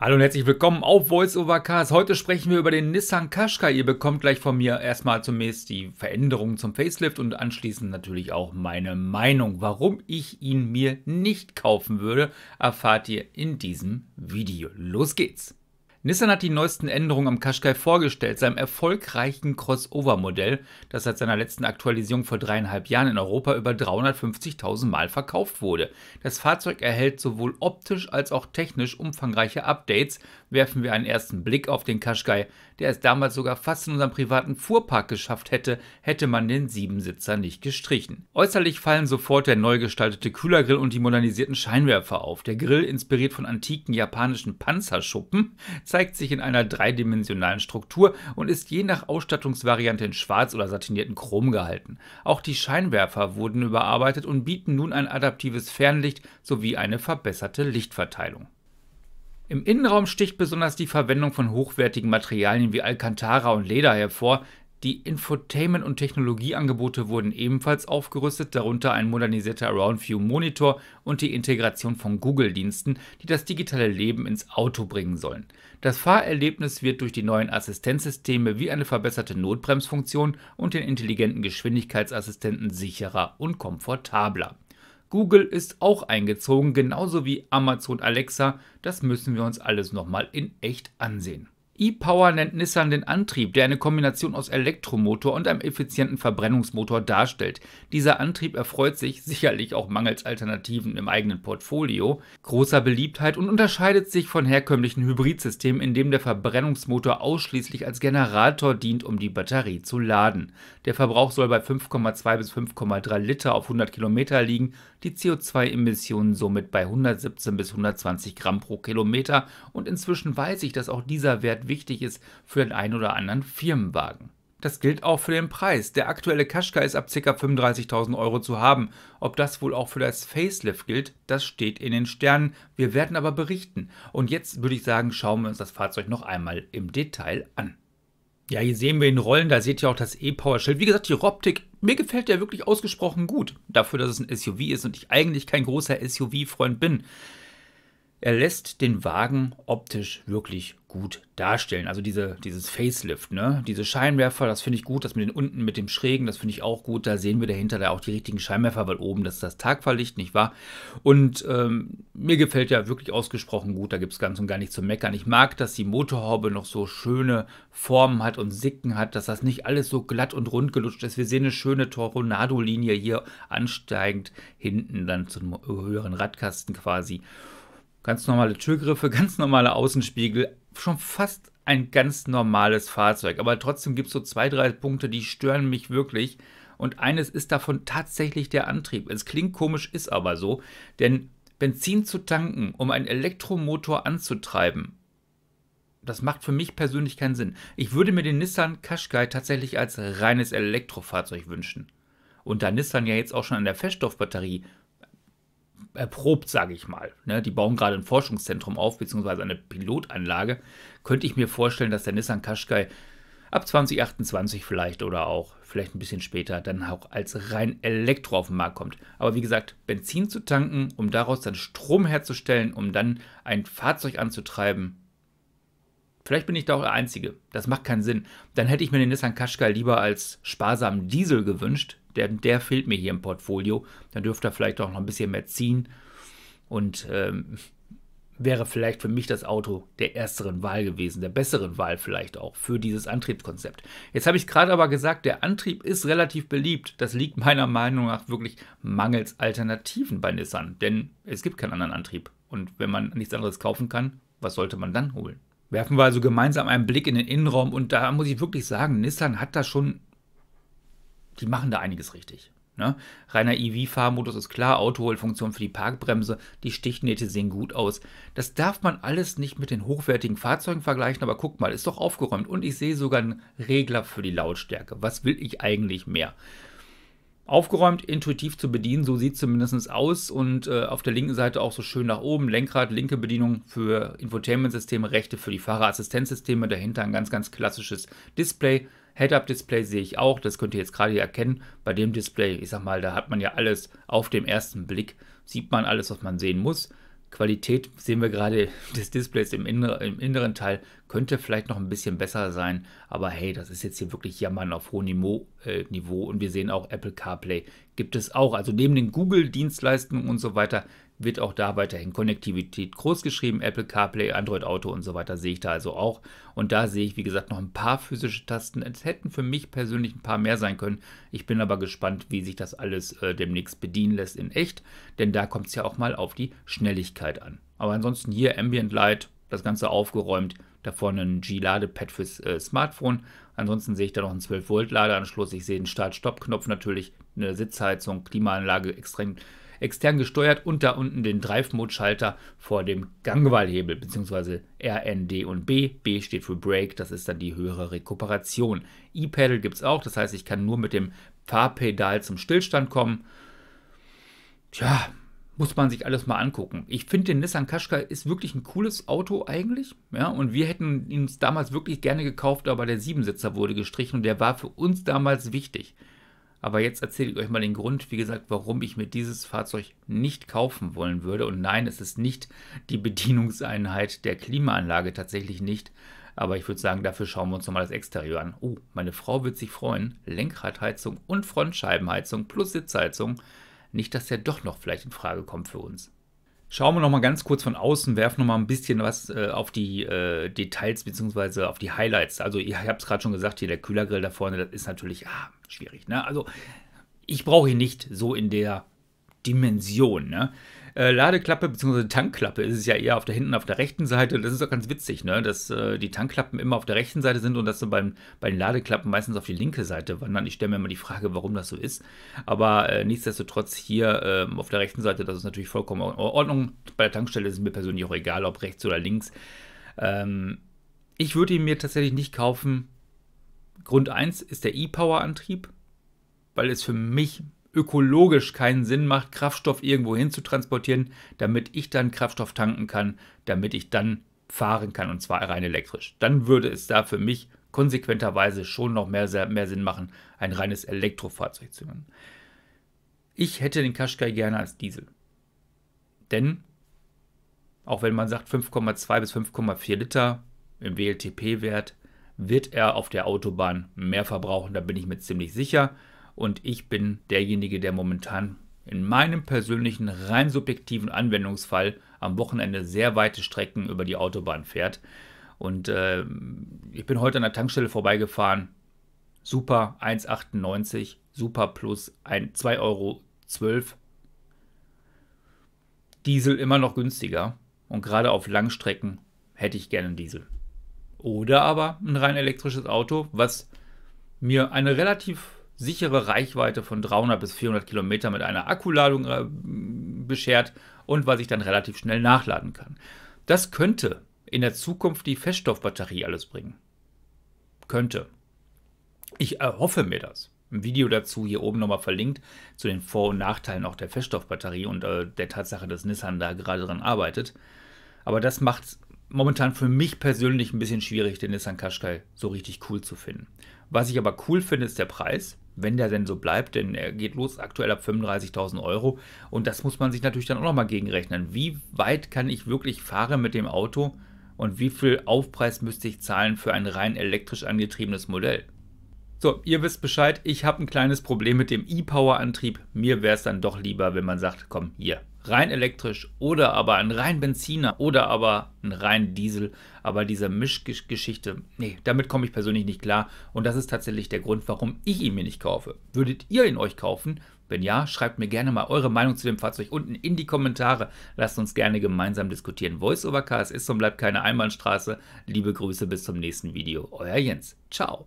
Hallo und herzlich willkommen auf VoiceOver Cars. Heute sprechen wir über den Nissan Qashqai. Ihr bekommt gleich von mir erstmal zunächst die Veränderungen zum Facelift und anschließend natürlich auch meine Meinung, warum ich ihn mir nicht kaufen würde, erfahrt ihr in diesem Video. Los geht's! Nissan hat die neuesten Änderungen am Qashqai vorgestellt, seinem erfolgreichen Crossover-Modell, das seit seiner letzten Aktualisierung vor dreieinhalb Jahren in Europa über 350.000 Mal verkauft wurde. Das Fahrzeug erhält sowohl optisch als auch technisch umfangreiche Updates, werfen wir einen ersten Blick auf den Kaschgai, der es damals sogar fast in unserem privaten Fuhrpark geschafft hätte, hätte man den Siebensitzer nicht gestrichen. Äußerlich fallen sofort der neu gestaltete Kühlergrill und die modernisierten Scheinwerfer auf. Der Grill, inspiriert von antiken japanischen Panzerschuppen, zeigt sich in einer dreidimensionalen Struktur und ist je nach Ausstattungsvariante in schwarz oder satinierten Chrom gehalten. Auch die Scheinwerfer wurden überarbeitet und bieten nun ein adaptives Fernlicht sowie eine verbesserte Lichtverteilung. Im Innenraum sticht besonders die Verwendung von hochwertigen Materialien wie Alcantara und Leder hervor. Die Infotainment- und Technologieangebote wurden ebenfalls aufgerüstet, darunter ein modernisierter Around View Monitor und die Integration von Google-Diensten, die das digitale Leben ins Auto bringen sollen. Das Fahrerlebnis wird durch die neuen Assistenzsysteme wie eine verbesserte Notbremsfunktion und den intelligenten Geschwindigkeitsassistenten sicherer und komfortabler. Google ist auch eingezogen, genauso wie Amazon Alexa. Das müssen wir uns alles nochmal in echt ansehen. E-Power nennt Nissan den Antrieb, der eine Kombination aus Elektromotor und einem effizienten Verbrennungsmotor darstellt. Dieser Antrieb erfreut sich sicherlich auch mangels Alternativen im eigenen Portfolio großer Beliebtheit und unterscheidet sich von herkömmlichen Hybridsystemen, in dem der Verbrennungsmotor ausschließlich als Generator dient, um die Batterie zu laden. Der Verbrauch soll bei 5,2 bis 5,3 Liter auf 100 Kilometer liegen, die CO2-Emissionen somit bei 117 bis 120 Gramm pro Kilometer und inzwischen weiß ich, dass auch dieser Wert wichtig ist für den einen oder anderen Firmenwagen. Das gilt auch für den Preis. Der aktuelle Kaschka ist ab ca. 35.000 Euro zu haben. Ob das wohl auch für das Facelift gilt, das steht in den Sternen. Wir werden aber berichten. Und jetzt würde ich sagen, schauen wir uns das Fahrzeug noch einmal im Detail an. Ja, hier sehen wir ihn rollen, da seht ihr auch das E-Power-Schild. Wie gesagt, die Roptik, mir gefällt der wirklich ausgesprochen gut. Dafür, dass es ein SUV ist und ich eigentlich kein großer SUV-Freund bin. Er lässt den Wagen optisch wirklich gut darstellen. Also diese, dieses Facelift, ne? Diese Scheinwerfer, das finde ich gut. Das mit den unten, mit dem Schrägen, das finde ich auch gut. Da sehen wir dahinter da auch die richtigen Scheinwerfer, weil oben das ist das Tagfahrlicht, nicht wahr? Und ähm, mir gefällt ja wirklich ausgesprochen gut. Da gibt es ganz und gar nichts zu meckern. Ich mag, dass die Motorhaube noch so schöne Formen hat und Sicken hat, dass das nicht alles so glatt und rund gelutscht ist. Wir sehen eine schöne Tornado-Linie hier ansteigend hinten dann zum höheren Radkasten quasi. Ganz normale Türgriffe, ganz normale Außenspiegel, schon fast ein ganz normales Fahrzeug. Aber trotzdem gibt es so zwei, drei Punkte, die stören mich wirklich. Und eines ist davon tatsächlich der Antrieb. Es klingt komisch, ist aber so. Denn Benzin zu tanken, um einen Elektromotor anzutreiben, das macht für mich persönlich keinen Sinn. Ich würde mir den Nissan Qashqai tatsächlich als reines Elektrofahrzeug wünschen. Und da Nissan ja jetzt auch schon an der Feststoffbatterie erprobt, sage ich mal. Ne, die bauen gerade ein Forschungszentrum auf, beziehungsweise eine Pilotanlage. Könnte ich mir vorstellen, dass der Nissan Qashqai ab 2028 vielleicht oder auch vielleicht ein bisschen später dann auch als rein Elektro auf den Markt kommt. Aber wie gesagt, Benzin zu tanken, um daraus dann Strom herzustellen, um dann ein Fahrzeug anzutreiben, Vielleicht bin ich da auch der Einzige. Das macht keinen Sinn. Dann hätte ich mir den Nissan Qashqai lieber als sparsamen Diesel gewünscht, der, der fehlt mir hier im Portfolio. Dann dürfte er vielleicht auch noch ein bisschen mehr ziehen. Und ähm, wäre vielleicht für mich das Auto der ersteren Wahl gewesen, der besseren Wahl vielleicht auch für dieses Antriebskonzept. Jetzt habe ich gerade aber gesagt, der Antrieb ist relativ beliebt. Das liegt meiner Meinung nach wirklich mangels Alternativen bei Nissan, denn es gibt keinen anderen Antrieb. Und wenn man nichts anderes kaufen kann, was sollte man dann holen? Werfen wir also gemeinsam einen Blick in den Innenraum und da muss ich wirklich sagen, Nissan hat da schon die machen da einiges richtig. Ne? Reiner EV-Fahrmodus ist klar, Autoholfunktion für die Parkbremse, die Stichnähte sehen gut aus. Das darf man alles nicht mit den hochwertigen Fahrzeugen vergleichen, aber guck mal, ist doch aufgeräumt und ich sehe sogar einen Regler für die Lautstärke. Was will ich eigentlich mehr? Aufgeräumt, intuitiv zu bedienen, so sieht es zumindest aus und äh, auf der linken Seite auch so schön nach oben. Lenkrad, linke Bedienung für Infotainment-Systeme, rechte für die Fahrerassistenzsysteme, dahinter ein ganz, ganz klassisches Display Head-Up-Display sehe ich auch, das könnt ihr jetzt gerade erkennen. Bei dem Display, ich sag mal, da hat man ja alles auf dem ersten Blick, sieht man alles, was man sehen muss. Qualität sehen wir gerade des Displays im, inneren, im inneren Teil könnte vielleicht noch ein bisschen besser sein, aber hey, das ist jetzt hier wirklich Jammern auf hohem Niveau, äh, Niveau und wir sehen auch Apple CarPlay gibt es auch. Also neben den Google-Dienstleistungen und so weiter wird auch da weiterhin Konnektivität groß geschrieben. Apple CarPlay, Android Auto und so weiter sehe ich da also auch. Und da sehe ich, wie gesagt, noch ein paar physische Tasten. Es hätten für mich persönlich ein paar mehr sein können. Ich bin aber gespannt, wie sich das alles äh, demnächst bedienen lässt in echt, denn da kommt es ja auch mal auf die Schnelligkeit an. Aber ansonsten hier Ambient Light, das Ganze aufgeräumt, davon ein G-Ladepad fürs äh, Smartphone. Ansonsten sehe ich da noch einen 12-Volt-Ladeanschluss. Ich sehe den start stop knopf natürlich, eine Sitzheizung, Klimaanlage extrem, extern gesteuert und da unten den Drive-Mode-Schalter vor dem Gangwahlhebel N, D und B. B steht für Brake, das ist dann die höhere Rekuperation. E-Pedal gibt es auch, das heißt, ich kann nur mit dem Fahrpedal zum Stillstand kommen. Tja, muss man sich alles mal angucken. Ich finde, den Nissan Qashqai ist wirklich ein cooles Auto eigentlich. Ja, und wir hätten ihn damals wirklich gerne gekauft, aber der Siebensitzer wurde gestrichen und der war für uns damals wichtig. Aber jetzt erzähle ich euch mal den Grund, wie gesagt, warum ich mir dieses Fahrzeug nicht kaufen wollen würde. Und nein, es ist nicht die Bedienungseinheit der Klimaanlage, tatsächlich nicht. Aber ich würde sagen, dafür schauen wir uns nochmal das Exterieur an. Oh, meine Frau wird sich freuen. Lenkradheizung und Frontscheibenheizung plus Sitzheizung. Nicht, dass der doch noch vielleicht in Frage kommt für uns. Schauen wir nochmal ganz kurz von außen, werfen nochmal ein bisschen was äh, auf die äh, Details bzw. auf die Highlights. Also ich habe es gerade schon gesagt, hier der Kühlergrill da vorne, das ist natürlich ah, schwierig. Ne? Also ich brauche ihn nicht so in der Dimension. Ne? äh, Ladeklappe bzw. Tankklappe ist es ja eher auf der hinten auf der rechten Seite. Das ist auch ganz witzig, ne? dass äh, die Tankklappen immer auf der rechten Seite sind und dass sie beim, bei den Ladeklappen meistens auf die linke Seite wandern. Ich stelle mir immer die Frage, warum das so ist. Aber äh, nichtsdestotrotz hier ähm, auf der rechten Seite, das ist natürlich vollkommen in Ordnung. Bei der Tankstelle ist es mir persönlich auch egal, ob rechts oder links. Ähm, ich würde ihn mir tatsächlich nicht kaufen. Grund 1 ist der E-Power-Antrieb, weil es für mich ökologisch keinen Sinn macht, Kraftstoff irgendwo hin zu transportieren, damit ich dann Kraftstoff tanken kann, damit ich dann fahren kann und zwar rein elektrisch. Dann würde es da für mich konsequenterweise schon noch mehr, mehr Sinn machen, ein reines Elektrofahrzeug zu nehmen. Ich hätte den Qashqai gerne als Diesel. Denn, auch wenn man sagt 5,2 bis 5,4 Liter im WLTP-Wert, wird er auf der Autobahn mehr verbrauchen, da bin ich mir ziemlich sicher und ich bin derjenige, der momentan in meinem persönlichen rein subjektiven Anwendungsfall am Wochenende sehr weite Strecken über die Autobahn fährt. Und äh, ich bin heute an der Tankstelle vorbeigefahren. Super 1,98, Super Plus 2,12 Euro. Diesel immer noch günstiger. Und gerade auf Langstrecken hätte ich gerne einen Diesel. Oder aber ein rein elektrisches Auto, was mir eine relativ sichere Reichweite von 300 bis 400 Kilometer mit einer Akkuladung äh, beschert und was ich dann relativ schnell nachladen kann. Das könnte in der Zukunft die Feststoffbatterie alles bringen. Könnte. Ich erhoffe mir das. Ein Video dazu hier oben nochmal verlinkt zu den Vor- und Nachteilen auch der Feststoffbatterie und äh, der Tatsache, dass Nissan da gerade dran arbeitet. Aber das macht es momentan für mich persönlich ein bisschen schwierig, den Nissan Qashqai so richtig cool zu finden. Was ich aber cool finde, ist der Preis wenn der denn so bleibt, denn er geht los aktuell ab 35.000 Euro. Und das muss man sich natürlich dann auch nochmal gegenrechnen. Wie weit kann ich wirklich fahren mit dem Auto und wie viel Aufpreis müsste ich zahlen für ein rein elektrisch angetriebenes Modell? So, ihr wisst Bescheid, ich habe ein kleines Problem mit dem E-Power-Antrieb. Mir wäre es dann doch lieber, wenn man sagt, komm, hier, rein elektrisch oder aber ein rein Benziner oder aber ein rein Diesel. Aber diese Mischgeschichte, nee, damit komme ich persönlich nicht klar. Und das ist tatsächlich der Grund, warum ich ihn mir nicht kaufe. Würdet ihr ihn euch kaufen? Wenn ja, schreibt mir gerne mal eure Meinung zu dem Fahrzeug unten in die Kommentare. Lasst uns gerne gemeinsam diskutieren. Voice over Cars ist und bleibt keine Einbahnstraße. Liebe Grüße, bis zum nächsten Video. Euer Jens. Ciao.